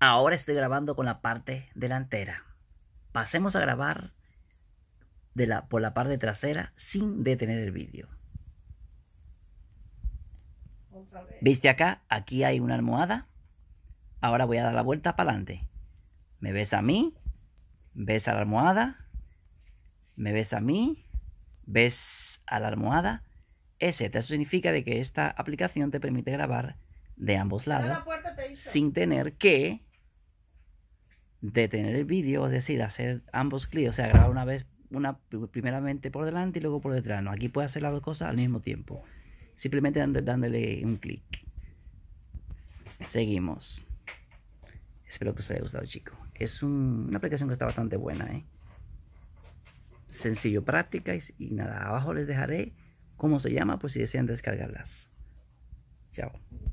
Ahora estoy grabando con la parte delantera. Pasemos a grabar por la parte trasera sin detener el vídeo. ¿Viste acá? Aquí hay una almohada. Ahora voy a dar la vuelta para adelante. Me ves a mí, ves a la almohada, me ves a mí, ves a la almohada, Eso significa de que esta aplicación te permite grabar de ambos lados sin tener que tener el vídeo, es decir, hacer ambos clics, o sea, grabar una vez, una primeramente por delante y luego por detrás. No, aquí puede hacer las dos cosas al mismo tiempo. Simplemente dándole un clic. Seguimos. Espero que os haya gustado, chicos. Es una aplicación que está bastante buena, ¿eh? Sencillo, práctica y, y nada. Abajo les dejaré cómo se llama por si desean descargarlas. Chao.